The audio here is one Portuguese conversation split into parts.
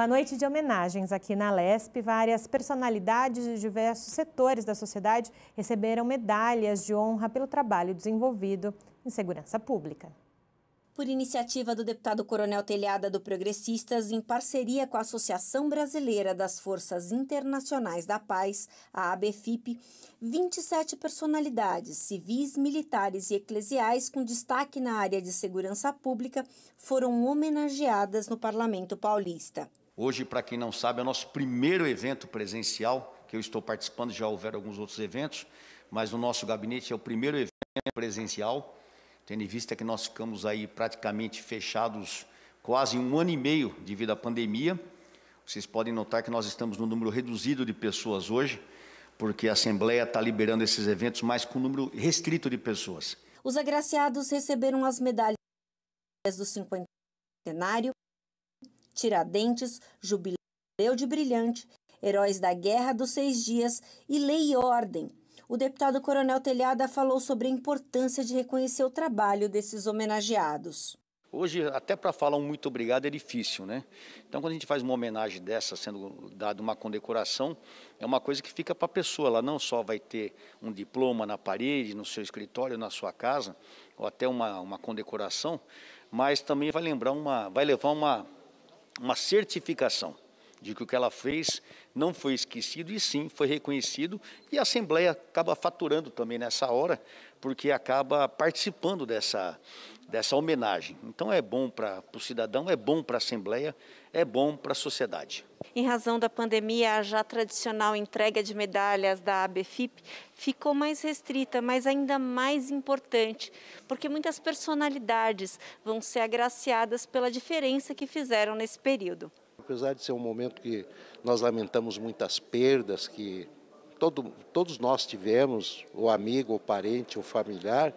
Na noite de homenagens aqui na LESP, várias personalidades de diversos setores da sociedade receberam medalhas de honra pelo trabalho desenvolvido em segurança pública. Por iniciativa do deputado Coronel Telhada do Progressistas, em parceria com a Associação Brasileira das Forças Internacionais da Paz, a ABFIP, 27 personalidades civis, militares e eclesiais com destaque na área de segurança pública foram homenageadas no Parlamento Paulista. Hoje, para quem não sabe, é o nosso primeiro evento presencial, que eu estou participando, já houveram alguns outros eventos, mas o nosso gabinete é o primeiro evento presencial, tendo em vista que nós ficamos aí praticamente fechados quase um ano e meio devido à pandemia. Vocês podem notar que nós estamos num número reduzido de pessoas hoje, porque a Assembleia está liberando esses eventos, mas com um número restrito de pessoas. Os agraciados receberam as medalhas do 50 centenário Tiradentes, Jubileu de Brilhante, Heróis da Guerra dos Seis Dias e Lei e Ordem. O deputado Coronel Telhada falou sobre a importância de reconhecer o trabalho desses homenageados. Hoje, até para falar um muito obrigado é difícil, né? Então, quando a gente faz uma homenagem dessa, sendo dada uma condecoração, é uma coisa que fica para a pessoa. Ela não só vai ter um diploma na parede, no seu escritório, na sua casa, ou até uma, uma condecoração, mas também vai lembrar uma, vai levar uma, uma certificação de que o que ela fez não foi esquecido e sim foi reconhecido e a Assembleia acaba faturando também nessa hora, porque acaba participando dessa, dessa homenagem. Então é bom para o cidadão, é bom para a Assembleia, é bom para a sociedade. Em razão da pandemia, a já tradicional entrega de medalhas da ABFIP ficou mais restrita, mas ainda mais importante, porque muitas personalidades vão ser agraciadas pela diferença que fizeram nesse período apesar de ser um momento que nós lamentamos muitas perdas que todo, todos nós tivemos, o amigo, o parente, o familiar,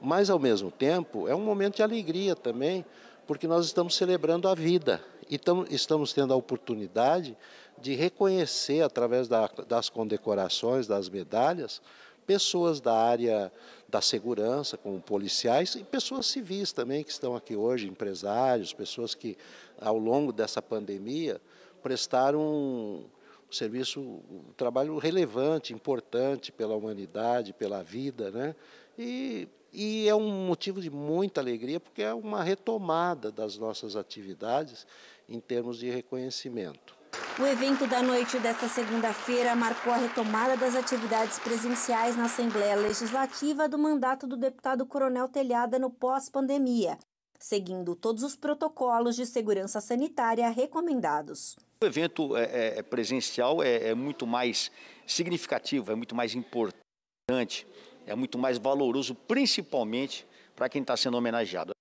mas ao mesmo tempo é um momento de alegria também, porque nós estamos celebrando a vida e tam, estamos tendo a oportunidade de reconhecer através da, das condecorações, das medalhas, pessoas da área da segurança, como policiais e pessoas civis também que estão aqui hoje, empresários, pessoas que ao longo dessa pandemia prestaram um serviço, um trabalho relevante, importante pela humanidade, pela vida, né? E, e é um motivo de muita alegria porque é uma retomada das nossas atividades em termos de reconhecimento. O evento da noite desta segunda-feira marcou a retomada das atividades presenciais na Assembleia Legislativa do mandato do deputado Coronel Telhada no pós-pandemia, seguindo todos os protocolos de segurança sanitária recomendados. O evento é, é, é presencial é, é muito mais significativo, é muito mais importante, é muito mais valoroso, principalmente para quem está sendo homenageado.